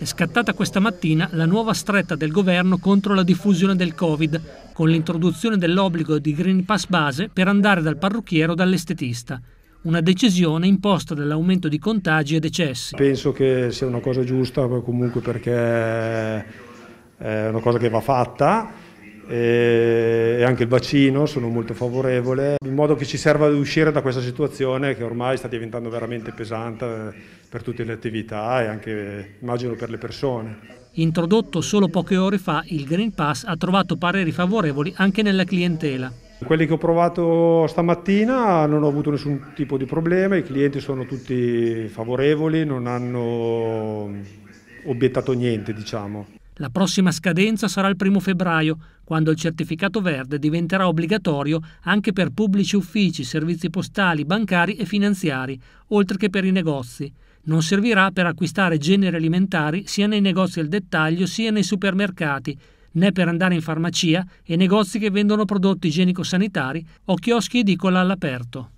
è scattata questa mattina la nuova stretta del governo contro la diffusione del Covid, con l'introduzione dell'obbligo di Green Pass base per andare dal parrucchiero o dall'estetista. Una decisione imposta dall'aumento di contagi e decessi. Penso che sia una cosa giusta comunque perché è una cosa che va fatta. E e anche il vaccino sono molto favorevole, in modo che ci serva ad uscire da questa situazione che ormai sta diventando veramente pesante eh, per tutte le attività e anche immagino per le persone. Introdotto solo poche ore fa, il Green Pass ha trovato pareri favorevoli anche nella clientela. Quelli che ho provato stamattina non ho avuto nessun tipo di problema, i clienti sono tutti favorevoli, non hanno obiettato niente, diciamo. La prossima scadenza sarà il 1 febbraio, quando il certificato verde diventerà obbligatorio anche per pubblici uffici, servizi postali, bancari e finanziari, oltre che per i negozi. Non servirà per acquistare generi alimentari sia nei negozi al dettaglio sia nei supermercati, né per andare in farmacia e negozi che vendono prodotti igienico-sanitari o chioschi edicola all'aperto.